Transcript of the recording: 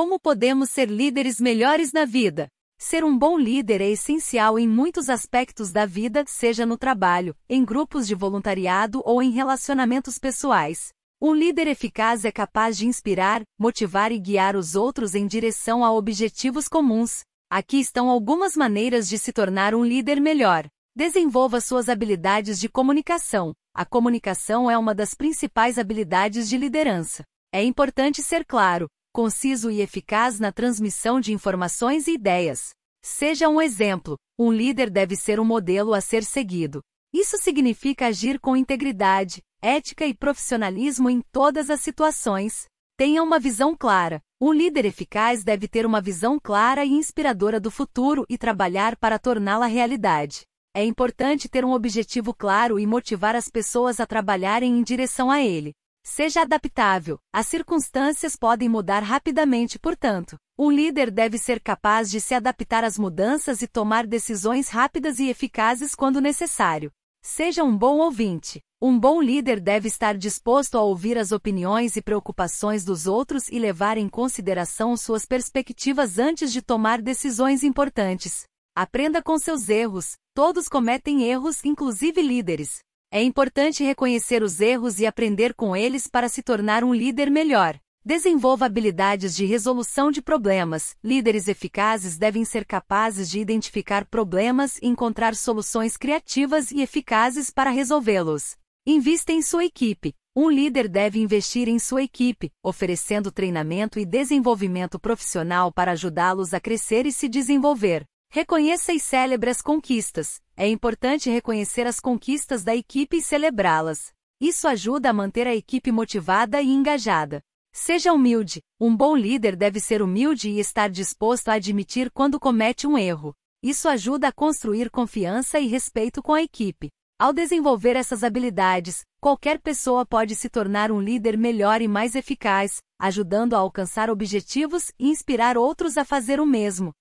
Como podemos ser líderes melhores na vida? Ser um bom líder é essencial em muitos aspectos da vida, seja no trabalho, em grupos de voluntariado ou em relacionamentos pessoais. Um líder eficaz é capaz de inspirar, motivar e guiar os outros em direção a objetivos comuns. Aqui estão algumas maneiras de se tornar um líder melhor. Desenvolva suas habilidades de comunicação. A comunicação é uma das principais habilidades de liderança. É importante ser claro, conciso e eficaz na transmissão de informações e ideias. Seja um exemplo, um líder deve ser um modelo a ser seguido. Isso significa agir com integridade, ética e profissionalismo em todas as situações. Tenha uma visão clara. Um líder eficaz deve ter uma visão clara e inspiradora do futuro e trabalhar para torná-la realidade. É importante ter um objetivo claro e motivar as pessoas a trabalharem em direção a ele. Seja adaptável, as circunstâncias podem mudar rapidamente, portanto, um líder deve ser capaz de se adaptar às mudanças e tomar decisões rápidas e eficazes quando necessário. Seja um bom ouvinte. Um bom líder deve estar disposto a ouvir as opiniões e preocupações dos outros e levar em consideração suas perspectivas antes de tomar decisões importantes. Aprenda com seus erros. Todos cometem erros, inclusive líderes. É importante reconhecer os erros e aprender com eles para se tornar um líder melhor. Desenvolva habilidades de resolução de problemas. Líderes eficazes devem ser capazes de identificar problemas e encontrar soluções criativas e eficazes para resolvê-los. Invista em sua equipe. Um líder deve investir em sua equipe, oferecendo treinamento e desenvolvimento profissional para ajudá-los a crescer e se desenvolver. Reconheça e celebre as conquistas. É importante reconhecer as conquistas da equipe e celebrá-las. Isso ajuda a manter a equipe motivada e engajada. Seja humilde. Um bom líder deve ser humilde e estar disposto a admitir quando comete um erro. Isso ajuda a construir confiança e respeito com a equipe. Ao desenvolver essas habilidades, qualquer pessoa pode se tornar um líder melhor e mais eficaz, ajudando a alcançar objetivos e inspirar outros a fazer o mesmo.